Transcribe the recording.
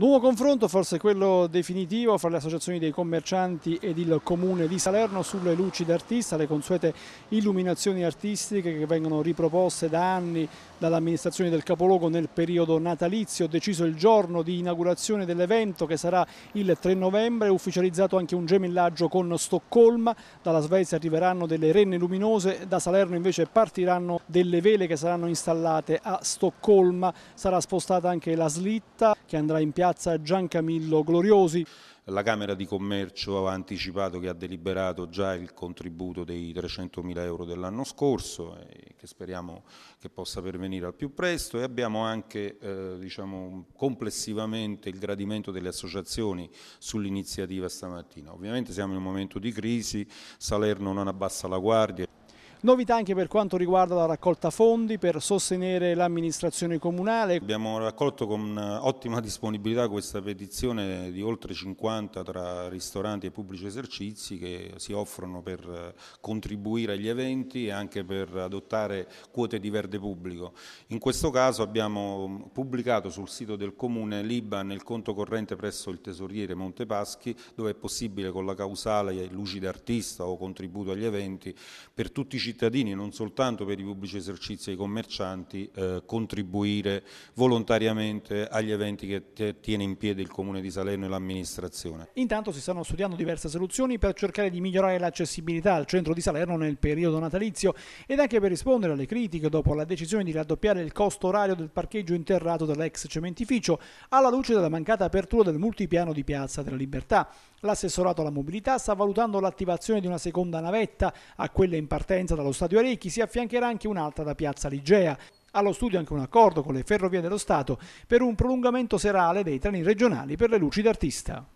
Nuovo confronto, forse quello definitivo, fra le associazioni dei commercianti ed il comune di Salerno sulle luci d'artista, le consuete illuminazioni artistiche che vengono riproposte da anni dall'amministrazione del capoluogo nel periodo natalizio. Deciso il giorno di inaugurazione dell'evento che sarà il 3 novembre, ufficializzato anche un gemellaggio con Stoccolma. Dalla Svezia arriveranno delle renne luminose, da Salerno invece partiranno delle vele che saranno installate a Stoccolma. Sarà spostata anche la slitta che andrà in piazza piazza Giancamillo Gloriosi. La Camera di Commercio ha anticipato che ha deliberato già il contributo dei 300.000 euro dell'anno scorso, eh, che speriamo che possa pervenire al più presto e abbiamo anche eh, diciamo, complessivamente il gradimento delle associazioni sull'iniziativa stamattina. Ovviamente siamo in un momento di crisi, Salerno non abbassa la guardia. Novità anche per quanto riguarda la raccolta fondi per sostenere l'amministrazione comunale. Abbiamo raccolto con eh, ottima disponibilità questa petizione di oltre 50 tra ristoranti e pubblici esercizi che si offrono per eh, contribuire agli eventi e anche per adottare quote di verde pubblico. In questo caso abbiamo mm, pubblicato sul sito del Comune l'IBA nel conto corrente presso il tesoriere Montepaschi dove è possibile con la causale lucida artista o contributo agli eventi per tutti i cittadini, non soltanto per i pubblici esercizi e i commercianti, eh, contribuire volontariamente agli eventi che tiene in piedi il Comune di Salerno e l'amministrazione. Intanto si stanno studiando diverse soluzioni per cercare di migliorare l'accessibilità al centro di Salerno nel periodo natalizio ed anche per rispondere alle critiche dopo la decisione di raddoppiare il costo orario del parcheggio interrato dell'ex cementificio alla luce della mancata apertura del multipiano di Piazza della Libertà. L'assessorato alla mobilità sta valutando l'attivazione di una seconda navetta a quella in partenza dallo stadio Arecchi si affiancherà anche un'altra da piazza Ligea. Allo studio anche un accordo con le ferrovie dello Stato per un prolungamento serale dei treni regionali per le luci d'artista.